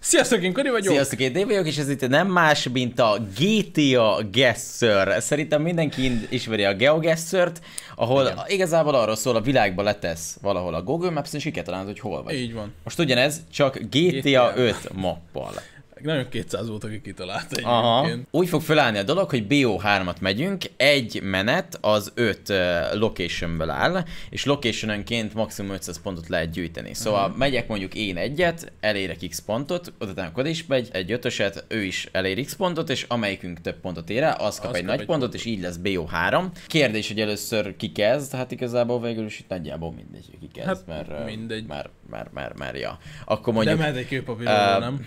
Sziasztok, én Kori vagyok. Sziasztok, én Dév vagyok, és ez itt nem más, mint a GTA Guessr. Szerintem mindenki ismeri a GeoGuessr-t, ahol Igen. igazából arról szól, a világba letesz valahol a Google Maps-en, és ki hogy hol vagy. Így van. Most ugyanez, csak GTA, GTA. 5 mappal. Nagyon 200 volt, aki kitalált egyébként. Aha. Úgy fog felállni a dolog, hogy BO3-at megyünk, egy menet az 5 locationből áll, és locationönként maximum 500 pontot lehet gyűjteni. Szóval uh-huh. megyek mondjuk én egyet, elérek x pontot, oda akkor is megy egy ötöset, ő is elér x pontot, és amelyikünk több pontot ér el, az kap az egy kap nagy egy pontot, pontot, és így lesz BO3. Kérdés, hogy először ki kezd, hát igazából végül is itt nagyjából mindegy, ki kezd, hát, mert mindegy. Már, Már, már, már, már, ja. Akkor mondjuk, De mehet egy kőpapírról, uh, nem?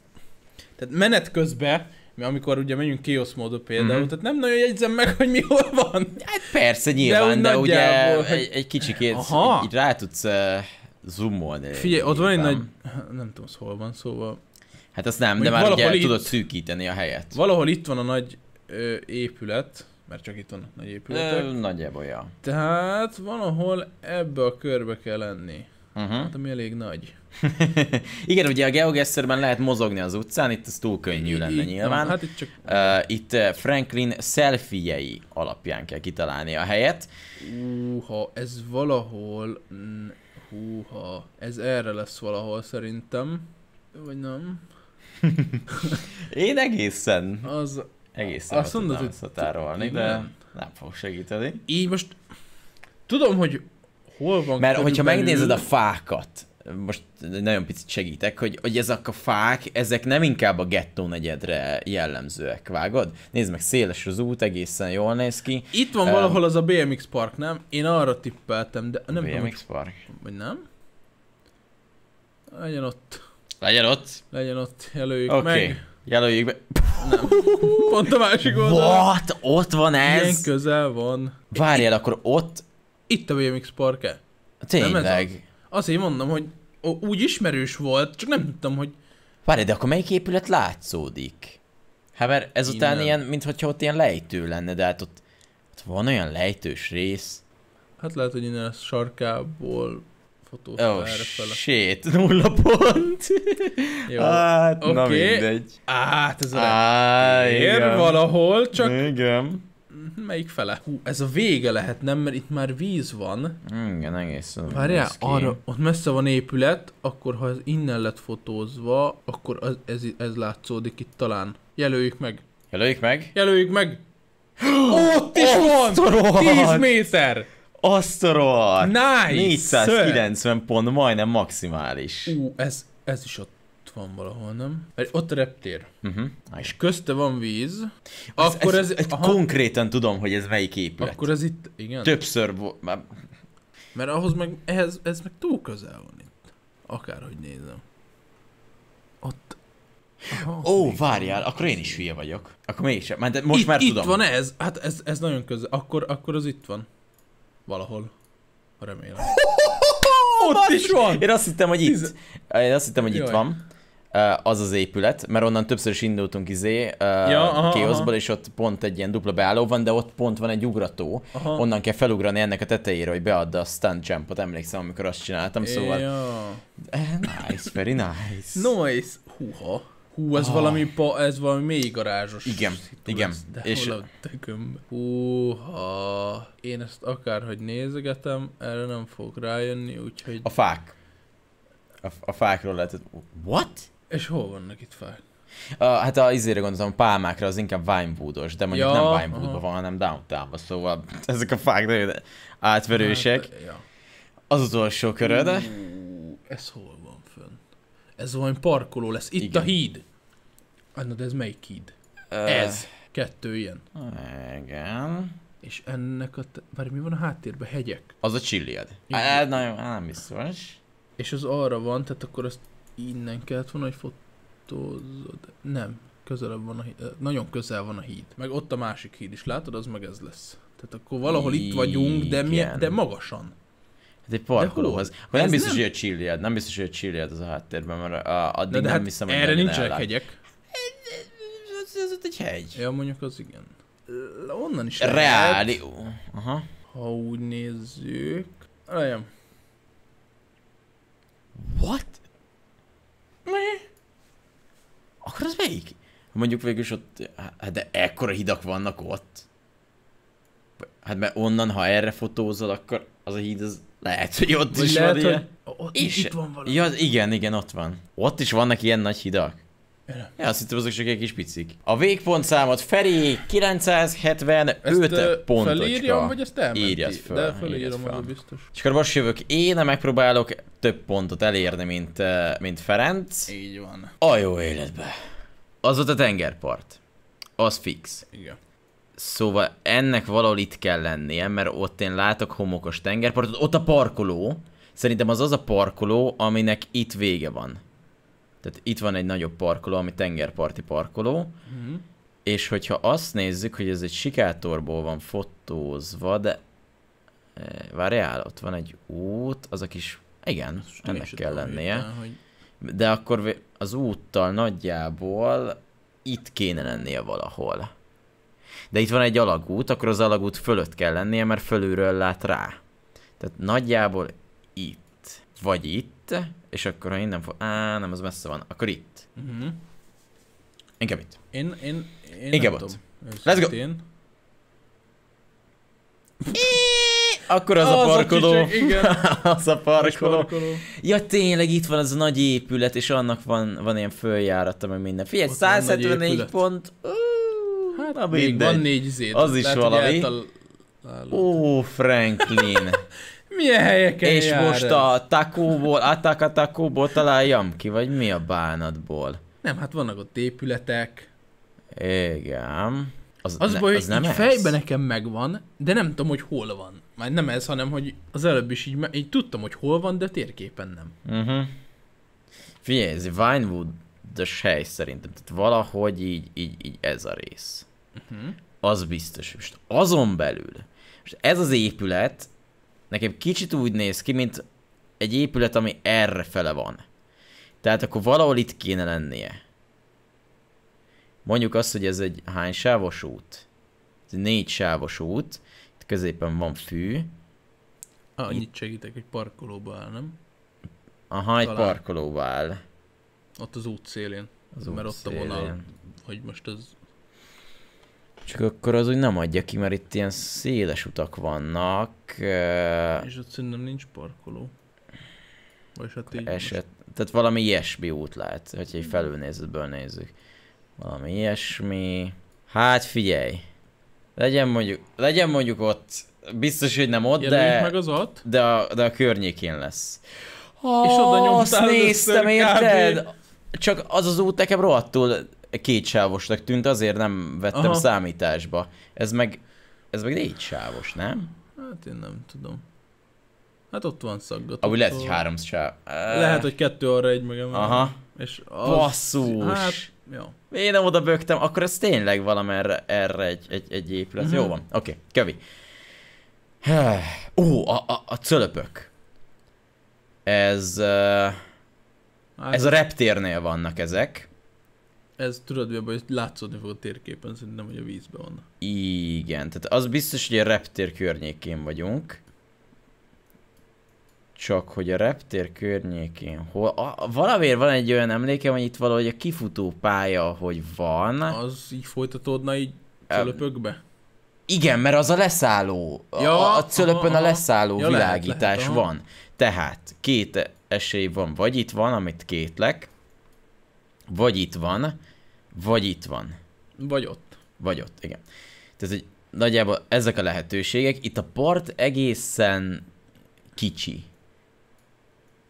Tehát menet közben amikor ugye megyünk kiosz módon például, mm-hmm. tehát nem nagyon jegyzem meg, hogy mi hol van. Hát persze, nyilván, de, de ugye hogy... egy, egy kicsikét Aha. Így, így rá tudsz uh, zoomolni. Figyelj, ott van egy nagy, nem tudom, hol szóval van, szóval... Hát azt nem, de már ugye itt... tudod szűkíteni a helyet. Valahol itt van a nagy ö, épület, mert csak itt van a nagy épületek. nagyjából, ja. Tehát valahol ebbe a körbe kell lenni uh-huh. hát ami elég nagy. Igen, ugye a geogesterben lehet mozogni az utcán, itt ez túl könnyű lenne itt, nyilván. Hát itt, csak... uh, itt Franklin selfiejei alapján kell kitalálni a helyet. Húha, ez valahol... Húha, ez erre lesz valahol szerintem. Vagy nem? Én egészen... Az... Egészen azt mondod, hogy nem fog segíteni. Így most tudom, hogy Hol van Mert hogyha megnézed a fákat, most nagyon picit segítek, hogy, hogy ezek a fák, ezek nem inkább a gettó negyedre jellemzőek, vágod? Nézd meg, széles az út, egészen jól néz ki. Itt van um, valahol az a BMX park, nem? Én arra tippeltem, de nem BMX tudom, park. Vagy nem? Legyen ott. Legyen ott? Legyen ott, jelöljük okay. meg. Jelöljük be. Nem. Pont a másik oldalon. What? Ott van ez? Ilyen közel van. Várjál, akkor ott itt a BMX parke. Tényleg. Nem ez az? Azért mondom, hogy úgy ismerős volt, csak nem tudtam, hogy... Várj, de akkor melyik épület látszódik? Hát mert ezután Innen. ilyen, mintha ott ilyen lejtő lenne, de hát ott, ott van olyan lejtős rész. Hát lehet, hogy innen a sarkából fotózta oh, errefele. shit, nulla pont. Jó. Hát, okay. na mindegy. Á, hát ez a ér valahol, csak... Igen. Melyik fele? Hú, ez a vége lehet, nem? Mert itt már víz van. Igen, egészen. Várjál, arra, ott messze van épület, akkor ha ez innen lett fotózva, akkor az, ez, ez látszódik itt talán. Jelöljük meg. Jelöljük meg? Jelöljük meg! Ott is van! 10 méter! Azt rohadt! Nice! 490 pont, majdnem maximális. Ú, ez, ez is ott van valahol, nem? Mert ott a reptér. Uh-huh. És közte van víz. Ez, akkor ez, ez, ez aha, konkrétan tudom, hogy ez melyik épület. Akkor ez itt, igen. Többször volt. Már... Mert ahhoz meg, ehhez, ez meg túl közel van itt. Akárhogy nézem. Ott, Aha, Ó, oh, várjál, akkor én is hülye vagyok. Akkor mégsem, már, de most itt, már tudom. Itt van ez, hát ez, ez nagyon közel. Akkor, akkor az itt van. Valahol. Remélem. Ott is van! Én azt hittem, hogy itt. Én azt hittem, hogy itt van az az épület, mert onnan többször is indultunk izé ja, aha. és ott pont egy ilyen dupla beálló van, de ott pont van egy ugrató, aha. onnan kell felugrani ennek a tetejére, hogy beadda a stunt jumpot, emlékszem, amikor azt csináltam, szóval... Ja. Eh, nice, very nice. Nice, húha. Hú, ez, oh. valami, pa, ez valami mély garázsos. Igen, szitu, igen. de és... hol a tököm? Húha. Én ezt akárhogy nézegetem, erre nem fog rájönni, úgyhogy... A fák. A, a fákról lehetett... What? És hol vannak itt fák? Uh, hát a izére gondoltam, a pálmákra az inkább Vinewoodos, de mondjuk ja, nem Vinewoodban van, hanem downtownban, szóval ezek a fák nagyon átverősek. Hát, az utolsó köröd. ez hol van fönn? Ez olyan parkoló lesz. Itt Igen. a híd. Hát, na de ez melyik híd? Uh, ez. Kettő ilyen. Igen. És ennek a... Te... mi van a háttérben? Hegyek? Az a csilliad. Hát, nagyon, hát nem biztos. És az arra van, tehát akkor azt innen kellett volna, hogy fotózod. Nem, közelebb van a híd. Nagyon közel van a híd. Meg ott a másik híd is, látod, az meg ez lesz. Tehát akkor valahol itt vagyunk, de, mi, de magasan. Hát egy parkolóhoz. Hát nem biztos, hogy a Chiliad, nem biztos, hogy a Chiliad az a háttérben, mert a, addig de nem hát hiszem, hogy erre nincsenek hegyek. Ez, ott egy hegy. Ja, mondjuk az igen. Onnan is Rádió. Aha. Ha úgy nézzük... Rajam. What? Melyik? Mondjuk végül is ott, hát de ekkora hidak vannak ott. Hát mert onnan, ha erre fotózol, akkor az a híd, az lehet, hogy ott Vagy is lehet, van hogy ilyen. Ott és itt van valami. Ja, igen, igen, ott van. Ott is vannak ilyen nagy hidak. Ja, azt hittem, azok csak egy kis picik. A végpont számot Feri 975 ezt, pontocska. Felírjam, vagy ezt elmenti? Írjad fel. De felírom, fel. biztos. És akkor most jövök én, megpróbálok több pontot elérni, mint, mint Ferenc. Így van. A jó életbe. Az ott a tengerpart. Az fix. Igen. Szóval ennek valahol itt kell lennie, mert ott én látok homokos tengerpartot, ott a parkoló. Szerintem az az a parkoló, aminek itt vége van. Tehát itt van egy nagyobb parkoló, ami tengerparti parkoló. Mm-hmm. És hogyha azt nézzük, hogy ez egy sikátorból van fotózva, de eh, várjál, ott van egy út, az a kis... Igen, ennek kell lennie. hogy de akkor az úttal nagyjából itt kéne lennie valahol. De itt van egy alagút, akkor az alagút fölött kell lennie, mert fölülről lát rá. Tehát nagyjából itt, vagy itt, és akkor ha innen fog... Á, nem, az messze van. Akkor itt. Mm-hmm. Inkább itt. Én, én, én Inkább ott. Tudom, Let's go! Akkor az, az a parkoló. A kicsik, igen. az a parkoló. parkoló. Ja, tényleg itt van az a nagy épület, és annak van, van ilyen följárata, meg minden. Figyelj, Ott 174 pont. Uh, hát, na, még van négy zéd. Az is lehet, valami. Ó, Franklin. Milyen helyeken És jár most ez? a takóból, ataka takóból találjam ki, vagy mi a bánatból? Nem, hát vannak ott épületek. Igen. Az, az ne, baj, hogy nem nekem megvan, de nem tudom, hogy hol van. Már nem ez, hanem hogy az előbb is így, így tudtam, hogy hol van, de térképen nem. Uh-huh. Figyelj, ez Vinewood de hely szerintem. Tehát valahogy így, így, így ez a rész. Uh-huh. Az biztos. Most azon belül, most ez az épület nekem kicsit úgy néz ki, mint egy épület, ami erre fele van. Tehát akkor valahol itt kéne lennie. Mondjuk azt, hogy ez egy hány sávos út? Ez egy négy sávos út. Itt középen van fű. Annyit Itt... segítek, egy parkolóba áll, nem? Aha, egy parkolóba áll. Ott az út szélén. Az mert út ott szélén. a vonal, hogy most az... Csak akkor az úgy nem adja ki, mert itt ilyen széles utak vannak. És ott szerintem nincs parkoló. Vagy hát így eset. Most... Tehát valami ilyesmi út lehet, hogyha egy felülnézetből nézzük. Valami ilyesmi. Hát figyelj. Legyen mondjuk, legyen mondjuk ott, biztos, hogy nem ott, de, meg az ott. De, a, de a környékén lesz. Oh, és oda azt néztem, érted? Csak az az út nekem rohadtul kétsávosnak tűnt, azért nem vettem Aha. számításba. Ez meg, ez meg sávos, nem? Hát én nem tudom. Hát ott van szaggató. Ahogy lehet, hogy szóval. három sáv. Lehet, hogy kettő arra egy meg Aha. És az... Basszus. Hát, jó. Én nem oda bögtem, akkor ez tényleg valamerre erre egy, egy, egy épület. Mm-hmm. Jó van, oké, okay, kövi. Ó, uh, a, a, a cölöpök. Ez... Uh, ez a reptérnél vannak ezek. Ez tudod, hogy látszódni fog a térképen, szerintem, hogy a vízben vannak. Igen, tehát az biztos, hogy a reptér környékén vagyunk csak, hogy a reptér környékén hol... A, valamiért van egy olyan emlékem, hogy itt valahogy a kifutó pálya, hogy van. Az így folytatódna így cölöpökbe? Igen, mert az a leszálló. Ja, a, a cölöpön aha, a leszálló ja, világítás lehet, lehet, aha. van. Tehát két esély van. Vagy itt van, amit kétlek, vagy itt van, vagy itt van. Vagy ott. Vagy ott, igen. Tehát, hogy nagyjából ezek a lehetőségek. Itt a part egészen kicsi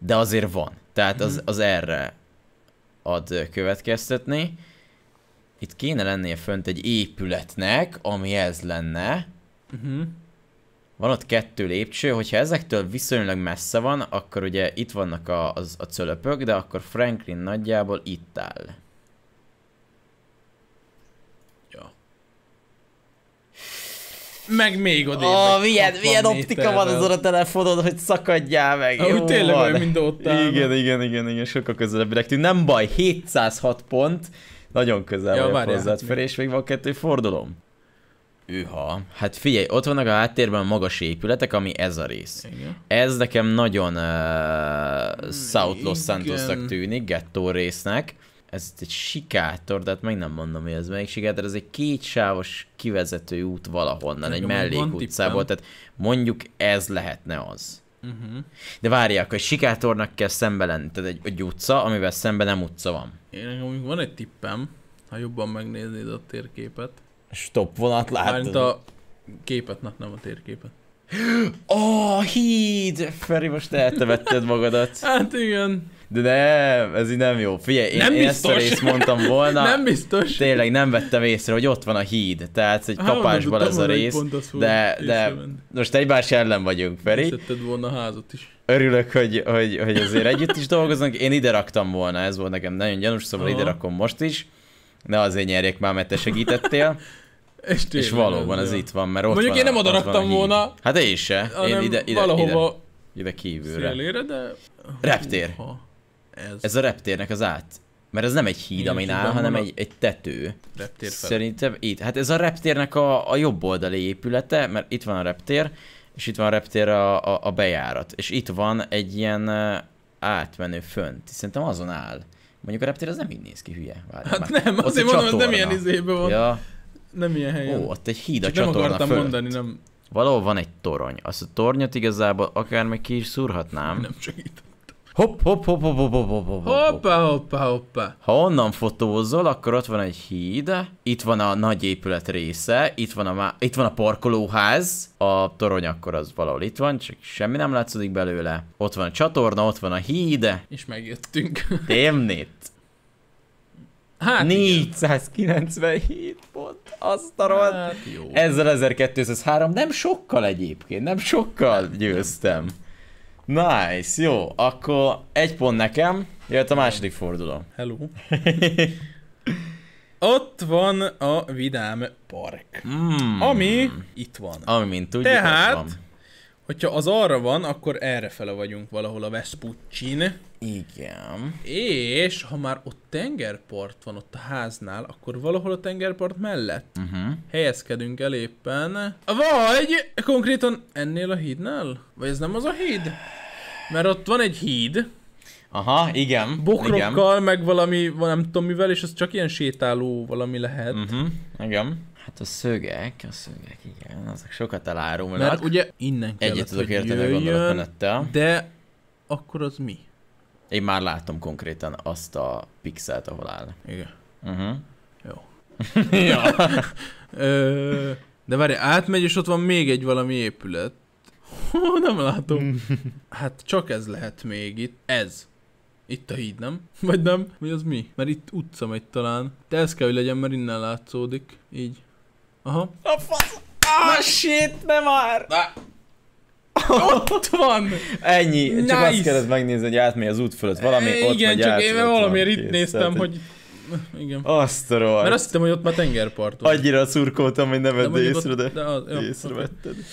de azért van. Tehát az, mhm. az erre ad következtetni. Itt kéne lennie fönt egy épületnek, ami ez lenne. Uh-huh. Van ott kettő lépcső, hogyha ezektől viszonylag messze van, akkor ugye itt vannak a, az, a cölöpök, de akkor Franklin nagyjából itt áll. meg még odébb. Ó, oh, milyen, milyen optika van az a telefonod, hogy szakadjál meg. Ah, úgy tényleg olyan, mint ott áll. Igen, igen, igen, igen, sokkal közelebb tűnt. Nem baj, 706 pont, nagyon közel ja, vagy hozzád hát fel, és még van kettő fordulom. Üha. Hát figyelj, ott vannak a háttérben a magas épületek, ami ez a rész. Igen. Ez nekem nagyon uh, South Los Santos-nak tűnik, gettó résznek ez egy sikátor, de hát meg nem mondom, hogy ez melyik sikátor, ez egy kétsávos kivezető út valahonnan, Tudom, egy mellékutcából, tehát mondjuk ez lehetne az. Uh-huh. De várják, hogy sikátornak kell szembe lenni, tehát egy, egy utca, amivel szemben nem utca van. Én van egy tippem, ha jobban megnéznéd a térképet. Stop vonat látod. Mármint a képet, na, nem a térképet. a oh, híd! Feri, most eltevetted magadat. hát igen. De nem, ez így nem jó. Figyelj, én, nem én ezt a részt mondtam volna. nem biztos. Tényleg nem vettem észre, hogy ott van a híd. Tehát egy kapásban ez a rész. De, de most egymás ellen vagyunk, Feri. Szedted volna a házat is. Örülök, hogy, hogy, hogy azért együtt is dolgoznak. Én ide raktam volna, ez volt nekem nagyon gyanús, szóval Aha. ide rakom most is. Ne azért nyerjek már, mert te segítettél. És, és valóban ez, ez itt van, mert ott Mondjuk van én nem oda raktam volna. Hát én se. Én ide, ide, valahova ide, ide kívülre. Szélére, de... Reptér. Húha ez? Ez a reptérnek az át. Mert ez nem egy híd, ami áll, hanem a... egy, egy tető. Reptér fel. Szerintem itt. Hát ez a reptérnek a, a jobb oldali épülete, mert itt van a reptér, és itt van a reptér a, a, a bejárat. És itt van egy ilyen átmenő fönt. Szerintem azon áll. Mondjuk a reptér az nem így néz ki, hülye. Várj, hát már. nem, azért mondom, hogy nem ilyen izébe van. Ja. Nem ilyen helyen. Ó, ott egy híd Csak a csatorna nem akartam fölött. mondani, nem. Valahol van egy torony. Azt a tornyot igazából akár még ki is szúrhatnám. Nem csak itt. Hopp, hopp, hopp, hopp, hopp, hopp, hopp, hopp. Hoppa, hoppa, hoppa. Ha onnan fotózol, akkor ott van egy híd, itt van a nagy épület része, itt van a, itt van a parkolóház, a torony akkor az valahol itt van, csak semmi nem látszik belőle. Ott van a csatorna, ott van a híd. És megjöttünk. Témnit. Hát 497 pont, azt a Hát, jó. Ezzel 1203, nem sokkal egyébként, nem sokkal győztem. Nem. Nice, jó. Akkor egy pont nekem, jött a második forduló. Hello. Ott van a Vidám Park, mm. ami itt van. Ami mint tudjuk, Tehát, van. hogyha az arra van, akkor fele vagyunk valahol a Vespucsin. Igen. És ha már ott tengerpart van ott a háznál, akkor valahol a tengerpart mellett uh-huh. helyezkedünk el éppen. Vagy konkrétan ennél a hídnál? Vagy ez nem az a híd? Mert ott van egy híd. Aha, igen. Bokrokkal, igen. meg valami, nem tudom mivel, és az csak ilyen sétáló valami lehet. Uh-huh, igen. Hát a szögek, a szögek, igen, azok sokat elárulnak. Mert ugye innen kellett, Egyet tudok érteni a gondolatmenettel. De akkor az mi? Én már látom konkrétan azt a pixelt, ahol áll. Igen. Uh-huh. Jó. ja. Ö, de várj, átmegy, és ott van még egy valami épület nem látom. Mm. Hát csak ez lehet még itt. Ez. Itt a híd, nem? Vagy nem? Vagy az mi? Mert itt utca megy talán. De ez kell, hogy legyen, mert innen látszódik. Így. Aha. A fasz! Ah, Na. shit, nem már! Na. Ott van! Ennyi, nice. csak azt kellett megnézni, hogy átmegy az út fölött valami, e, ott Igen, csak én valamiért itt néztem, tehát, hogy... Igen. Azt a rohadt. Mert azt hittem, hogy ott már tengerpart van. Annyira szurkoltam, hogy nem vedd észre, de, de de, de észrevetted. Okay.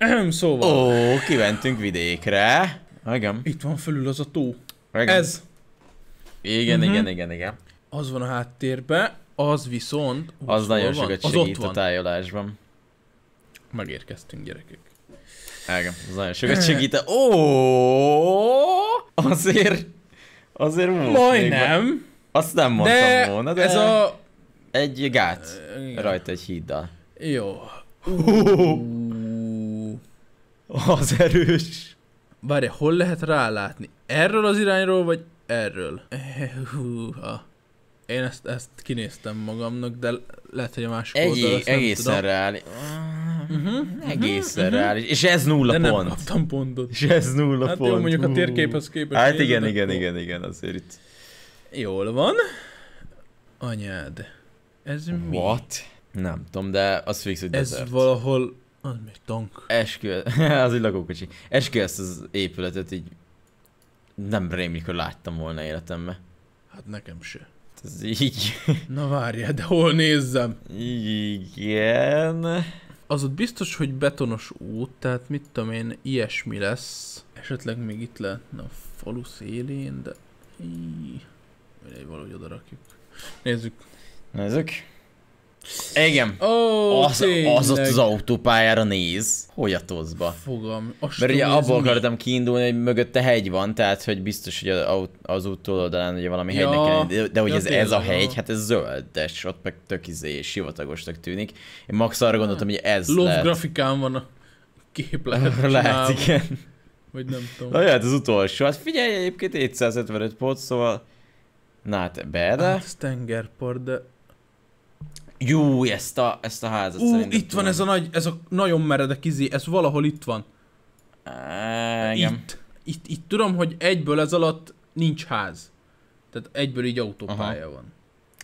szóval... Ó, kimentünk vidékre. Igen. Itt van fölül az a tó. Igen. Ez. Igen, uh-huh. igen, igen, igen. Az van a háttérbe, az viszont... Az szóval nagyon van? sokat segít a tájolásban. Megérkeztünk, gyerekek. Igen, az nagyon sokat segít a... Ó, azért... Azért Majdnem. Azt nem mondtam de volna, de... ez a... Egy gát. Igen. Rajta egy híddal. Jó. Uh. Az erős. Várj, hol lehet rálátni? Erről az irányról, vagy erről? Húha. Én ezt, ezt kinéztem magamnak, de lehet, hogy a másik Egy, oldal, ezt Egészen reális. Uh-huh, egészen uh-huh. reális. És ez nulla de pont. nem kaptam pontot. És ez nulla hát pont. Hát jó, mondjuk a térképhez képest. Hát igen, igen, igen, igen, igen, azért itt. Jól van. Anyád. Ez What? mi? What? Nem tudom, de az fix, hogy Ez desert. valahol az mi tank. Eskü, az egy lakókocsi. Eskü ezt az épületet így nem rémlik, hogy láttam volna életemben. Hát nekem se. Hát ez így... Na várjál, de hol nézzem? Igen... Az ott biztos, hogy betonos út, tehát mit tudom én, ilyesmi lesz. Esetleg még itt lehetne a falu szélén, de... Mindegy, valahogy oda rakjuk. Nézzük. Nézzük. Igen. Oh, az, az ott az autópályára néz, hogy a tozba. Fogam. Mert ugye abból akartam kiindulni, hogy mögötte hegy van, tehát hogy biztos, hogy az, az út túloldalán ugye valami ja. hegynek kell, de, de hogy ja, ez, tényleg, ez a hegy, ja. hát ez zöldes, ott meg tök izé, sivatagosnak tűnik. Én max arra gondoltam, hogy ez Love lehet. grafikán van a kép lehet. lehet, igen. Vagy nem tudom. Na hát az utolsó. Hát figyelj, egyébként 755 pot, szóval... Na hát, be, de... Hát, tengerpart, de jó, ezt a, ezt a házat Ú, itt itt van ez a nagy, ez a nagyon meredek izé, ez valahol itt van. Uh, Itt, itt, itt tudom, hogy egyből ez alatt nincs ház. Tehát egyből így autópálya Aha. van.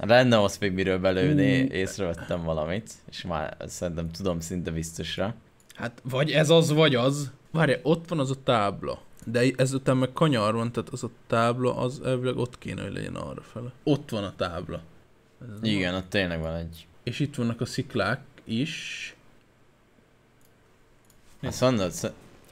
Rendben, azt még miről belőni, mm. észrevettem valamit, és már szerintem tudom szinte biztosra. Hát vagy ez az, vagy az. Várj, ott van az a tábla. De ez meg kanyar van, tehát az a tábla, az elvileg ott kéne, hogy legyen arra fele. Ott van a tábla. Ez Igen, ott tényleg van egy. És itt vannak a sziklák is. Ezt mondod?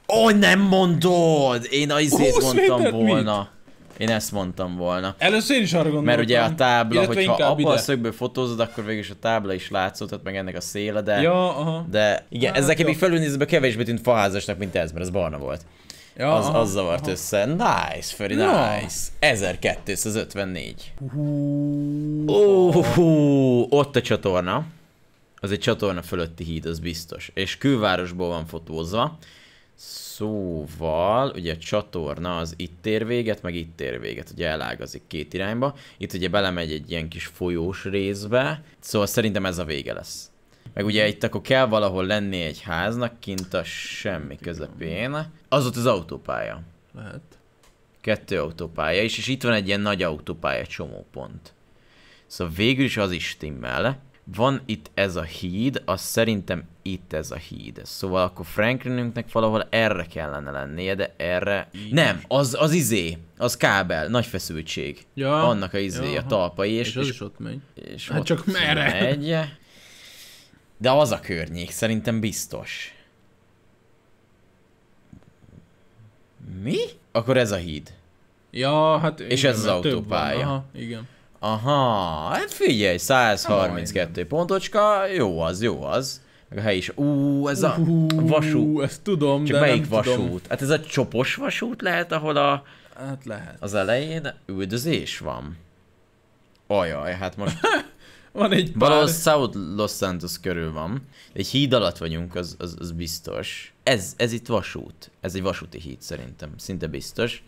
Ó, oh, nem mondod! Én a izét mondtam volna. Mit? Én ezt mondtam volna. Először én is arra gondoltam. Mert ugye a tábla, hogy hogyha abban ide. a szögből fotózod, akkor végül is a tábla is látszódhat, meg ennek a széle, de... Ja, aha. De igen, hát, még nekem felülnézve kevésbé tűnt faházasnak, mint ez, mert ez barna volt. Ja, az, az zavart aha. össze. Nice, Feri, ja. nice. 1254. Oh, ott a csatorna. Az egy csatorna fölötti híd, az biztos. És külvárosból van fotózva. Szóval, ugye a csatorna az itt ér véget, meg itt ér véget, ugye elágazik két irányba. Itt ugye belemegy egy ilyen kis folyós részbe, szóval szerintem ez a vége lesz. Meg ugye itt akkor kell valahol lenni egy háznak, kint a semmi közepén. Az ott az autópálya. Lehet. Kettő autópálya is, és itt van egy ilyen nagy autópálya csomópont. Szóval végül is az is timmel. Van itt ez a híd, az szerintem itt ez a híd. Szóval akkor Franklinünknek valahol erre kellene lennie, de erre... Így. Nem, az, az izé, az kábel, nagy feszültség. Ja. Annak a izé, ja, a talpai, és... És az és, is ott megy. És hát ott csak merre? Megy. De az a környék, szerintem biztos. Mi? Akkor ez a híd. Ja, hát És igen, ez az autópálya. Aha, igen. Aha, hát figyelj, 132 ah, pontocska, jó az, jó az. Meg a hely is. Ú, ez a uh, vasút. Ezt tudom, Csak de melyik nem vasút? Tudom. Hát ez a csopos vasút lehet, ahol a... Hát lehet. Az elején üldözés van. Ajaj, hát most... van egy pár. Valahol South Los Santos körül van. Egy híd alatt vagyunk, az, az, az biztos. Ez, ez itt vasút. Ez egy vasúti híd szerintem, szinte biztos.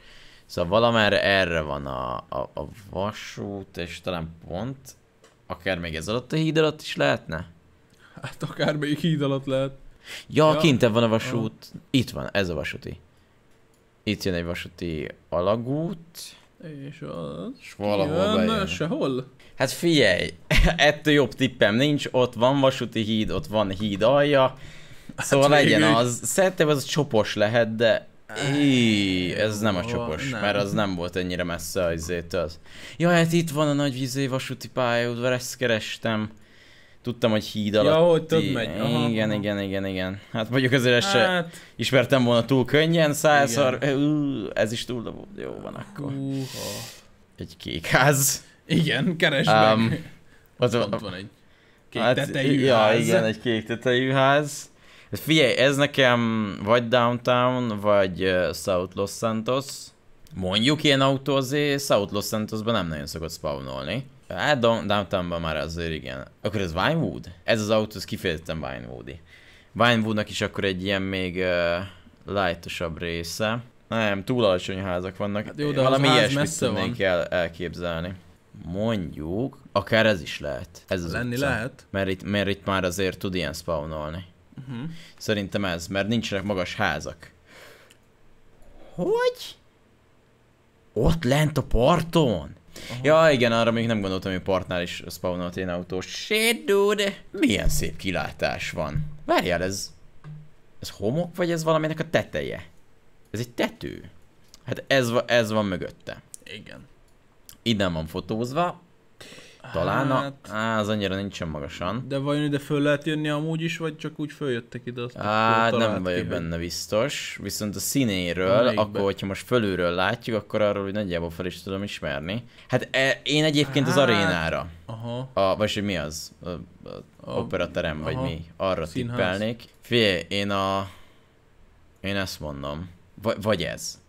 Szóval valamár erre van a, a, a vasút, és talán pont, akár még ez alatt a híd alatt is lehetne? Hát akár még híd alatt lehet. Ja, ja. kintebb van a vasút. Ja. Itt van, ez a vasúti. Itt jön egy vasúti alagút. És az... És valahol bejön. Sehol? Hát figyelj, ettől jobb tippem nincs, ott van vasúti híd, ott van híd alja, hát szóval hát legyen az. Szerintem az csopos lehet, de Íj, ez nem a csopos, nem. mert az nem volt ennyire messze az izétől. Ja, hát itt van a nagy vízé vasúti pályaudvar, ezt kerestem. Tudtam, hogy híd alatt. Ja, hogy több megy. Aha, igen, aha. igen, igen, igen. Hát mondjuk azért hát... se ismertem volna túl könnyen, százszor. Ez is túl jó van akkor. Húha. Egy kék ház. Igen, keresd um, meg. Az a... van egy kék hát, tetejű ja, ház. igen, egy kék tetejű ház. Hát figyelj, ez nekem vagy Downtown, vagy South Los Santos. Mondjuk ilyen autó azért South Los Santosban nem nagyon szokott spawnolni. Hát Downtownban már azért igen. Akkor ez Vinewood? Ez az autó, ez kifejezetten Vinewoodi. Vinewoodnak is akkor egy ilyen még uh, lightosabb része. Nem, túl alacsony házak vannak. Hát jó, de Valami ilyesmit tudnék van. el, elképzelni mondjuk, akár ez is lehet. Ez az Lenni utca. lehet. Mert itt, mert itt már azért tud ilyen spawnolni. Uh-huh. Szerintem ez, mert nincsenek magas házak. Hogy? Ott lent a parton? Aha. Ja igen, arra még nem gondoltam, hogy a partnál is spawnolt én autó. Shit, dude! Milyen szép kilátás van. Várjál, ez... Ez homok, vagy ez valaminek a teteje? Ez egy tető? Hát ez, ez van mögötte. Igen nem van fotózva. Talán hát... a... Á, az annyira nincsen magasan. De vajon ide föl lehet jönni amúgy is, vagy csak úgy följöttek ide? Azt Á, hát nem vagyok ki, benne biztos. Viszont a színéről, a akkor, hogyha most fölülről látjuk, akkor arról hogy nagyjából fel is tudom ismerni. Hát e, én egyébként hát... az arénára. Aha. A, vagy hogy mi az? A, a, a operaterem, vagy aha. mi? Arra Színház. tippelnék. Fé, én a... Én ezt mondom. V- vagy ez.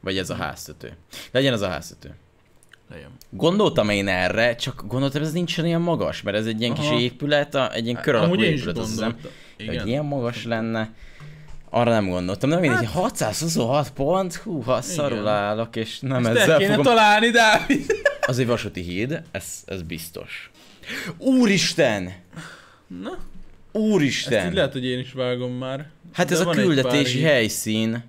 Vagy ez a mhm. háztető. Legyen az a háztető. Igen. Gondoltam én erre, csak gondoltam, ez nincsen ilyen magas, mert ez egy ilyen Aha. kis épület, egy ilyen kör alakú épület, azt hiszem, Igen. hogy ilyen magas lenne. Arra nem gondoltam, nem mindegy, hát... 626 pont, hú, ha szarul állok, és nem Ezt ezzel kéne fogom... találni, Dávid! Az egy vasúti híd, ez, ez biztos. Úristen! Na? Úristen! Ezt így lehet, hogy én is vágom már. Hát De ez a küldetési helyszín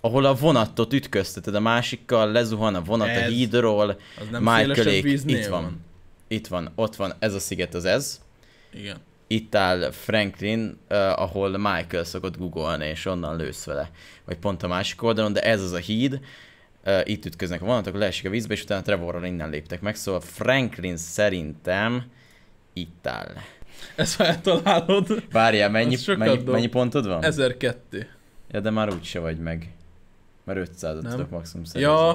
ahol a vonatot ütközteted a másikkal, lezuhan a vonat ez, a hídról, Michaelék, itt van. van. Itt van, ott van, ez a sziget az ez. Igen. Itt áll Franklin, uh, ahol Michael szokott googolni, és onnan lősz vele. Vagy pont a másik oldalon, de ez az a híd, uh, itt ütköznek a vonatok, leesik a vízbe, és utána Trevorral innen léptek meg, szóval Franklin szerintem itt áll. Ezt ha eltalálod. Várjál, mennyi, mennyi, mennyi pontod van? 1002. Ja, de már úgyse vagy meg. Mert 500-at tudok maximum szerezni. Ja.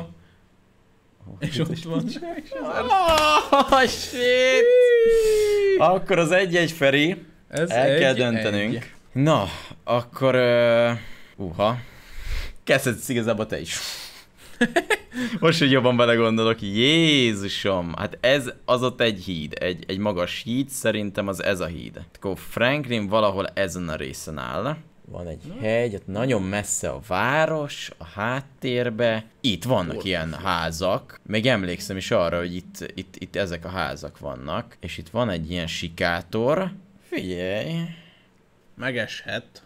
Oh, és ott van. Oh, shit! Akkor az egy-egy Feri. Ez El egy, kell döntenünk. Egy. Na, akkor... Uh, uha. Kezdhetsz igazából te is. Most, hogy jobban belegondolok, Jézusom, hát ez az ott egy híd, egy, egy magas híd, szerintem az ez a híd. Akkor Franklin valahol ezen a részen áll. Van egy Na. hegy, ott nagyon messze a város, a háttérbe. Itt vannak Orta. ilyen házak. Még emlékszem is arra, hogy itt, itt, itt ezek a házak vannak. És itt van egy ilyen sikátor. Figyelj. Megeshet.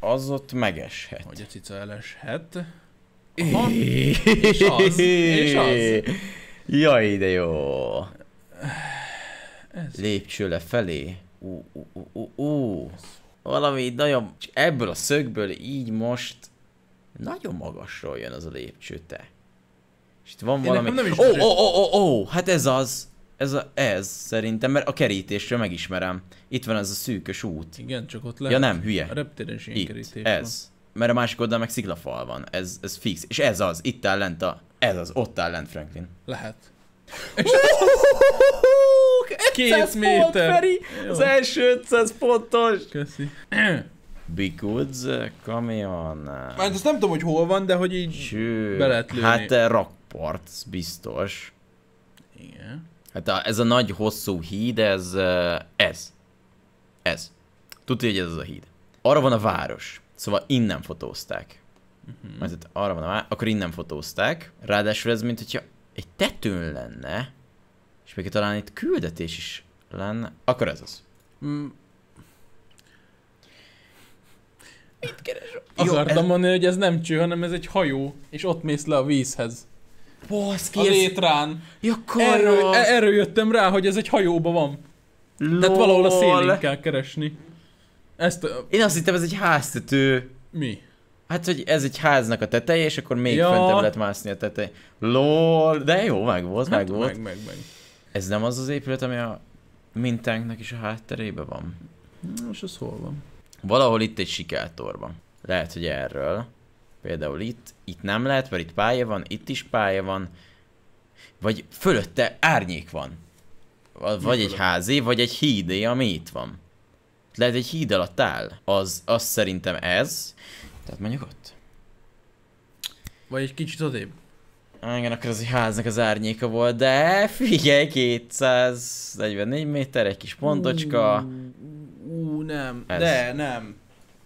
Az ott megeshet. Hogy a cica eleshet. Aha. és az, és az. Jaj, de jó. Ez. Lépcső lefelé. Ú, ú, ú, ú, ú valami nagyon, ebből a szögből így most nagyon magasról jön az a lépcső, te. És itt van Én valami... Ó, ó, ó, ó, ó, hát ez az. Ez, a, ez szerintem, mert a kerítésről megismerem. Itt van ez a szűkös út. Igen, csak ott lehet. Ja nem, hülye. A reptéren is ilyen itt, kerítés ez. Van. Mert a másik oldalon meg sziklafal van. Ez, ez fix. És ez az, itt áll lent a... Ez az, ott áll lent Franklin. Lehet. És... Két méter. Pont, Feri. Az első 500 pontos. Köszi. Big kamion. Hát ezt nem tudom, hogy hol van, de hogy így Cső. be lehet lőni. Hát eh, rakpart, biztos. Igen. Hát a, ez a nagy hosszú híd, ez, eh, ez. Ez. Tudja, hogy ez az a híd. Arra van a város. Szóval innen fotózták. Uh-huh. arra van a város, akkor innen fotózták. Ráadásul ez, mint hogyha egy tetőn lenne, és még talán itt küldetés is lenne. Akkor ez az. Mm. Mit keres? Az akartam ez... mondani, hogy ez nem cső, hanem ez egy hajó, és ott mész le a vízhez. Baszki, a létrán. Ja, erről, e- erről jöttem rá, hogy ez egy hajóba van. Lol. Tehát valahol a szélén kell keresni. Ezt, Én azt hittem, ez egy háztető. Mi? Hát, hogy ez egy háznak a teteje, és akkor még ja. föntebb lehet mászni a teteje. Lol, de jó, meg volt, hát, meg volt. Meg, meg, meg. Ez nem az az épület, ami a mintánknak is a hátterébe van? Most az hol van? Valahol itt egy sikátorban. Lehet, hogy erről. Például itt. Itt nem lehet, mert itt pálya van, itt is pálya van. Vagy fölötte árnyék van. Vagy Mikor egy házé, vagy egy hídé, ami itt van. Lehet egy híd alatt áll. Az, az szerintem ez. Tehát mondjuk ott. Vagy egy kicsit odébb. Igen, akkor az egy háznak az árnyéka volt, de figyelj, 244 méter, egy kis pontocska. Ú, uh, nem, ez. de nem.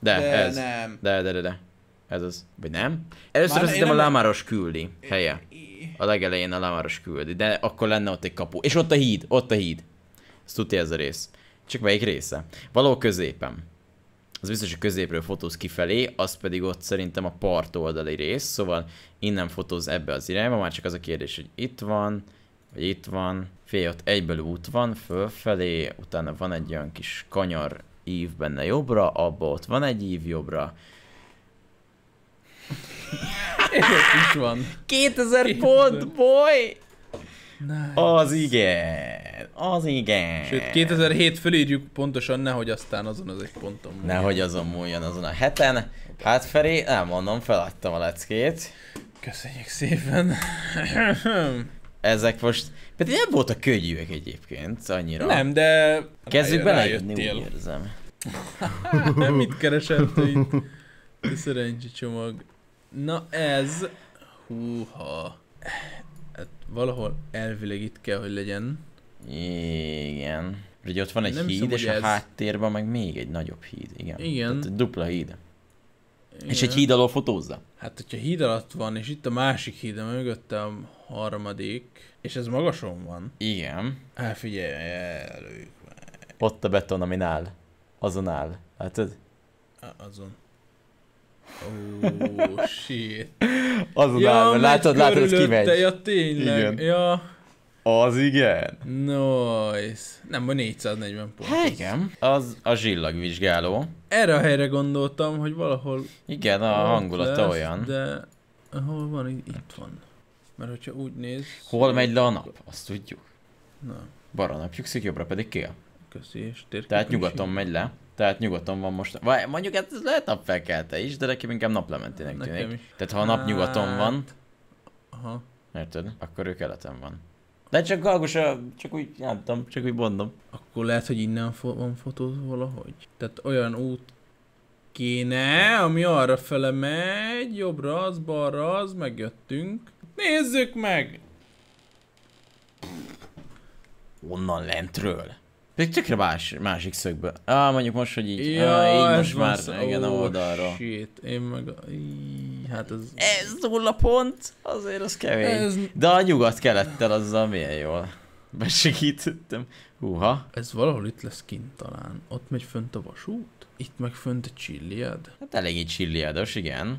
De, de ez. nem. De, de, de, de. Ez az. Vagy nem? Először Már azt hiszem a lámáros küldi helye. A legelején a lámáros küldi, de akkor lenne ott egy kapu. És ott a híd, ott a híd. Ezt tudja ez a rész. Csak melyik része? Való középen az biztos, hogy középről fotóz kifelé, az pedig ott szerintem a part oldali rész, szóval innen fotóz ebbe az irányba, már csak az a kérdés, hogy itt van, vagy itt van, fél ott egyből út van, fölfelé, utána van egy olyan kis kanyar ív benne jobbra, abba ott van egy ív jobbra, Itt van. 2000 pont, boy! Nice. Az igen. Az igen. Sőt, 2007 fölírjuk pontosan, nehogy aztán azon az egy ponton múljon. Nehogy azon múljon azon a heten. Hát Feri, nem mondom, feladtam a leckét. Köszönjük szépen. Ezek most... Pedig nem voltak könnyűek egyébként, annyira. Nem, de... Kezdjük bele, úgy érzem. Mit keresett? te itt? Szerencsi csomag. Na ez... Húha. Hát valahol elvileg itt kell, hogy legyen. Igen. Ugye ott van egy nem híd, hiszem, és a ez... háttérben meg még egy nagyobb híd. Igen. Igen. Tehát dupla híd. Igen. És egy híd alól fotózza. Hát, hogyha híd alatt van, és itt a másik híd, a mögöttem harmadik, és ez magason van. Igen. Hát figyelj, előjük meg. Ott a beton, ami áll. Azon áll. Látod? Azon. Oh, shit. Azon ja, áll, látod, látod, ez kimegy. Ja, tényleg. Igen. Ja. Az igen. Nice. Nem, 440 pont. Hát igen. Az a zsillagvizsgáló. Erre a helyre gondoltam, hogy valahol... Igen, a hangulata lesz, olyan. De hol van? Itt van. Mert hogyha úgy néz... Hol megy le a nap? Azt tudjuk. Na. Balra nap nyugszik, jobbra pedig kél. Köszi, és Tehát nyugaton megy le. Tehát nyugaton van most. Vaj, mondjuk ez lehet napfelkelte is, de neki inkább naplementének tűnik. Tehát ha a nap nyugaton hát, van... Aha. Érted? Akkor ő keleten van. De csak Galgus, csak úgy, nem tudom, csak úgy mondom. Akkor lehet, hogy innen fo- van fotózva valahogy? Tehát olyan út kéne, ami arra fele megy, jobbra az, balra az, megjöttünk. Nézzük meg! Onnan lentről. Pedig tökre más, másik szögből. Á, ah, mondjuk most, hogy így, ja, ah, így most már, az, igen, a oldalra. Shit, én meg, így, hát ez... Ez nulla pont, azért az kemény. Ez... De a nyugat kelettel azzal milyen jól. Besegítettem. Húha. Ez valahol itt lesz kint talán. Ott megy fönt a vasút? Itt meg fönt a csilliad? Hát eléggé csilliados, igen.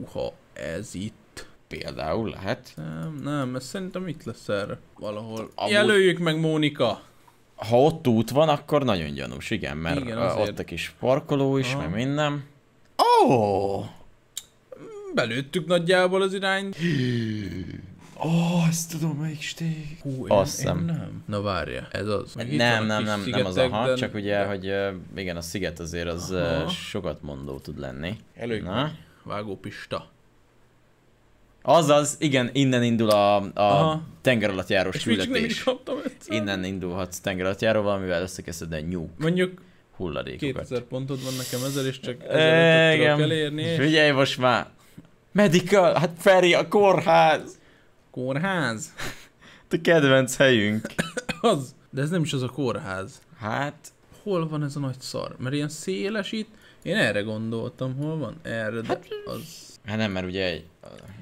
Húha, ez itt például lehet. Nem, nem, ez szerintem itt lesz erre valahol. Amúgy... Jelöljük meg Mónika! ha ott út van, akkor nagyon gyanús, igen, mert igen, ott a kis parkoló is, Aha. meg minden. Ó! Oh! Belőttük nagyjából az irányt. Ó, oh, ezt tudom, melyik stég. Hú, én, Azt én nem. Na várja, ez az. Itt nem, nem, nem, nem az a hang, csak ugye, hogy igen, a sziget azért az Aha. sokat mondó tud lenni. Előbb. Na? Vágópista. Azaz, igen, innen indul a, a tenger alatt járós küldetés. Innen indulhatsz tenger alatt járó, mivel összekezded egy nyúk. Mondjuk hulladékokat. 2000 pontod van nekem ezzel, és csak e, ezzel tudok elérni. És... Figyelj most már! Medical, hát Feri, a kórház! Kórház? Te kedvenc helyünk. az. De ez nem is az a kórház. Hát... Hol van ez a nagy szar? Mert ilyen széles itt? Én erre gondoltam, hol van? Erre, de hát, az... Hát nem, mert ugye egy...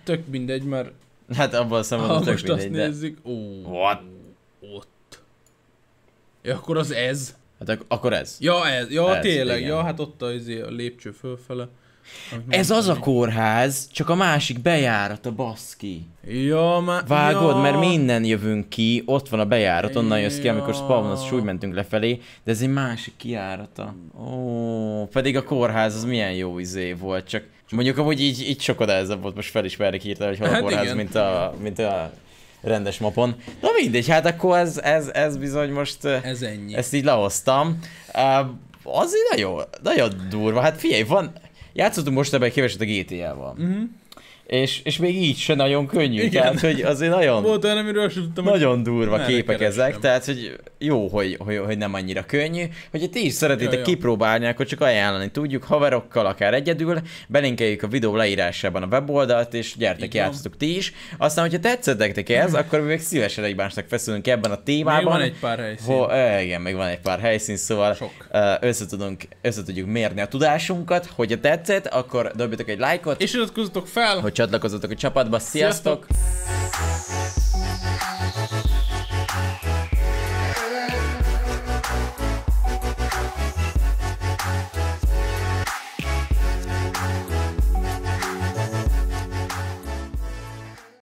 Tök mindegy, mert... Hát abban a szemben tök most mindegy, azt de... nézzük, ó, What? ott. Ja, akkor az ez. Hát ak- akkor ez. Ja, ez. Ja, ez, tényleg. Igen. Ja, hát ott a, izé, a lépcső fölfele. Uh-huh. Ez az a kórház, csak a másik bejárat a baszki. Ja, ma. Vágod, ja. mert minden jövünk ki, ott van a bejárat, onnan jössz ki, amikor spawn az úgy mentünk lefelé, de ez egy másik kiárata. Ó, pedig a kórház az milyen jó izé volt, csak mondjuk amúgy így, így sokkal ez volt, most felismerik írta, hogy hol a hát kórház, hát mint a, mint a rendes mapon. Na mindegy, hát akkor ez, ez, ez bizony most... Eh, ez ennyi. Ezt így lehoztam. Uh, így nagyon, nagyon durva. Hát figyelj, van, játszottunk most ebben keveset a GTA-val. Uh-huh. Mhm. És, és még így se nagyon könnyű, Igen. tehát hogy azért nagyon... Volt olyan, amiről sem tudtam. Nagyon durva képek ezek, tehát hogy jó, hogy, hogy, hogy nem annyira könnyű. Hogyha ti is szeretnétek ja, kipróbálni, akkor csak ajánlani tudjuk haverokkal, akár egyedül. Belinkeljük a videó leírásában a weboldalt, és gyertek, játszatok ti is. Aztán, hogyha tetszett nektek ez, mhm. akkor mi még szívesen egymásnak feszülünk ebben a témában. Még van egy pár helyszín. Ho, igen, még van egy pár helyszín, szóval összetudunk, összetudjuk mérni a tudásunkat. Hogyha tetszett, akkor dobjatok egy lájkot. És iratkozzatok fel! Hogy csatlakozzatok a csapatba. Sziasztok! Sziasztok.